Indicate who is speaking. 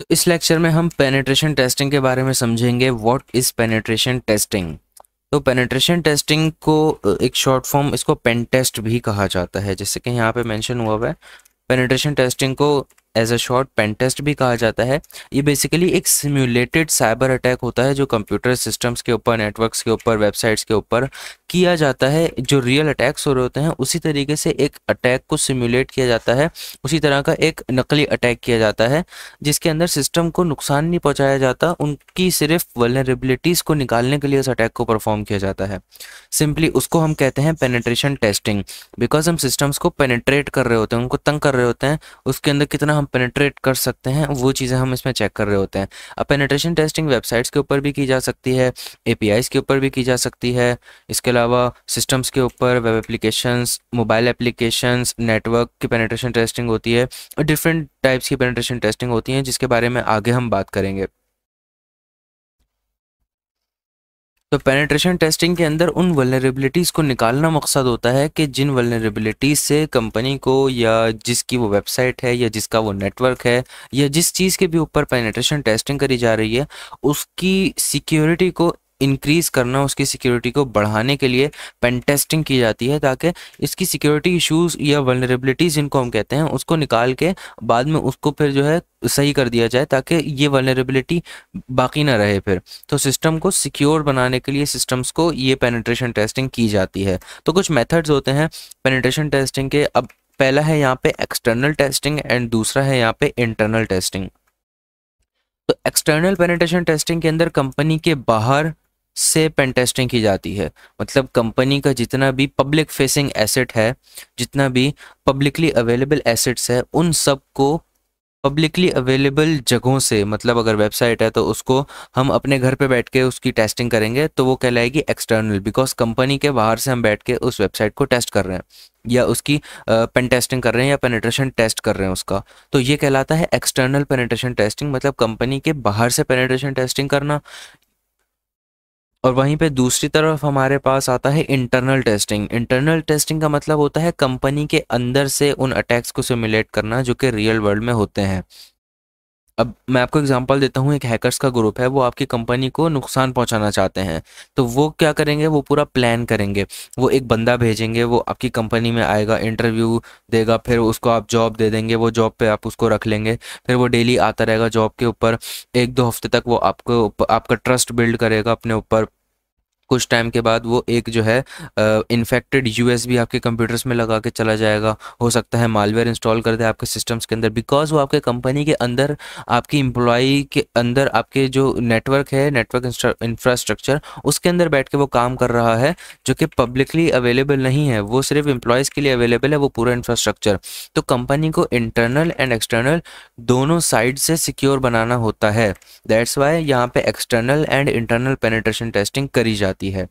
Speaker 1: तो इस लेक्चर में हम पेनेट्रेशन टेस्टिंग के बारे में समझेंगे व्हाट इज़ पेनेट्रेशन टेस्टिंग तो पेनेट्रेशन टेस्टिंग को एक शॉर्ट फॉर्म इसको पेन टेस्ट भी कहा जाता है जैसे कि यहाँ पे मेंशन हुआ हुआ है पेनेट्रेशन टेस्टिंग को as a short pen test भी कहा जाता है ये बेसिकली एक सिम्यूलेटेड साइबर अटैक होता है जो कंप्यूटर सिस्टम्स के ऊपर नेटवर्क्स के ऊपर वेबसाइट्स के ऊपर किया जाता है जो रियल अटैक्स हो रहे होते हैं उसी तरीके से एक अटैक को सिम्यूलेट किया जाता है उसी तरह का एक नकली अटैक किया जाता है जिसके अंदर सिस्टम को नुकसान नहीं पहुँचाया जाता उनकी सिर्फ वलनरेबिलिटीज़ को निकालने के लिए उस अटैक को परफॉर्म किया जाता है सिंपली उसको हम कहते हैं पेनेट्रेशन टेस्टिंग बिकॉज हम सिस्टम्स को पेनेट्रेट कर रहे होते हैं उनको तंग कर रहे होते हैं उसके अंदर कितना हम पेनेट्रेट कर सकते हैं वो चीज़ें हम इसमें चेक कर रहे होते हैं अब पेनेट्रेशन टेस्टिंग वेबसाइट्स के ऊपर भी की जा सकती है ए के ऊपर भी की जा सकती है इसके अलावा सिस्टम्स के ऊपर web applications mobile applications network की पेनेट्रेशन टेस्टिंग होती है डिफरेंट टाइप्स की पेनेट्रेशन टेस्टिंग होती हैं जिसके बारे में आगे हम बात करेंगे तो पेनिट्रेशन टेस्टिंग के अंदर उन वलनरेबिलिटीज़ को निकालना मकसद होता है कि जिन वलनरेबिलिटीज़ से कंपनी को या जिसकी वो वेबसाइट है या जिसका वो नेटवर्क है या जिस चीज़ के भी ऊपर पेनिट्रेशन टेस्टिंग करी जा रही है उसकी सिक्योरिटी को इंक्रीज़ करना उसकी सिक्योरिटी को बढ़ाने के लिए पेन टेस्टिंग की जाती है ताकि इसकी सिक्योरिटी इश्यूज या वनरेबिलिटीज़ जिनको हम कहते हैं उसको निकाल के बाद में उसको फिर जो है सही कर दिया जाए ताकि ये वनरेबिलिटी बाकी ना रहे फिर तो सिस्टम को सिक्योर बनाने के लिए सिस्टम्स को ये पेनिट्रेशन टेस्टिंग की जाती है तो कुछ मेथड्स होते हैं पेनिट्रेशन टेस्टिंग के अब पहला है यहाँ पे एक्सटर्नल टेस्टिंग एंड दूसरा है यहाँ पे इंटरनल टेस्टिंग तो एक्सटर्नल पेनिट्रेशन टेस्टिंग के अंदर कंपनी के बाहर से पेन टेस्टिंग की जाती है मतलब कंपनी का जितना भी पब्लिक फेसिंग एसेट है जितना भी पब्लिकली अवेलेबल एसेट्स है उन सब को पब्लिकली अवेलेबल जगहों से मतलब अगर वेबसाइट है तो उसको हम अपने घर पे बैठ के उसकी टेस्टिंग करेंगे तो वो कहलाएगी एक्सटर्नल बिकॉज कंपनी के बाहर से हम बैठ के उस वेबसाइट को टेस्ट कर रहे हैं या उसकी पेन टेस्टिंग कर रहे हैं या पेनेट्रेशन टेस्ट कर रहे हैं उसका तो ये कहलाता है एक्सटर्नल पेनेट्रेशन टेस्टिंग मतलब कंपनी के बाहर से पेनेट्रेशन टेस्टिंग करना और वहीं पे दूसरी तरफ हमारे पास आता है इंटरनल टेस्टिंग इंटरनल टेस्टिंग का मतलब होता है कंपनी के अंदर से उन अटैक्स को सिमुलेट करना जो कि रियल वर्ल्ड में होते हैं अब मैं आपको एग्जांपल देता हूँ एक हैकर्स का ग्रुप है वो आपकी कंपनी को नुकसान पहुँचाना चाहते हैं तो वो क्या करेंगे वो पूरा प्लान करेंगे वो एक बंदा भेजेंगे वो आपकी कंपनी में आएगा इंटरव्यू देगा फिर उसको आप जॉब दे देंगे वो जॉब पे आप उसको रख लेंगे फिर वो डेली आता रहेगा जॉब के ऊपर एक दो हफ्ते तक वो आपको आपका ट्रस्ट बिल्ड करेगा अपने ऊपर कुछ टाइम के बाद वो एक जो है इन्फेक्टेड यूएसबी आपके कंप्यूटर्स में लगा के चला जाएगा हो सकता है मालवेयर इंस्टॉल कर दे आपके सिस्टम्स के अंदर बिकॉज वो आपके कंपनी के अंदर आपकी इम्प्लॉई के अंदर आपके जो नेटवर्क है नेटवर्क इंफ्रास्ट्रक्चर उसके अंदर बैठ के वो काम कर रहा है जो कि पब्लिकली अवेलेबल नहीं है वो सिर्फ इम्प्लॉयज़ के लिए अवेलेबल है वो पूरा इंफ्रास्ट्रक्चर तो कंपनी को इंटरनल एंड एक्सटर्नल दोनों साइड से सिक्योर बनाना होता है दैट्स वाई यहाँ पर external and internal penetration testing करी जाती जाती है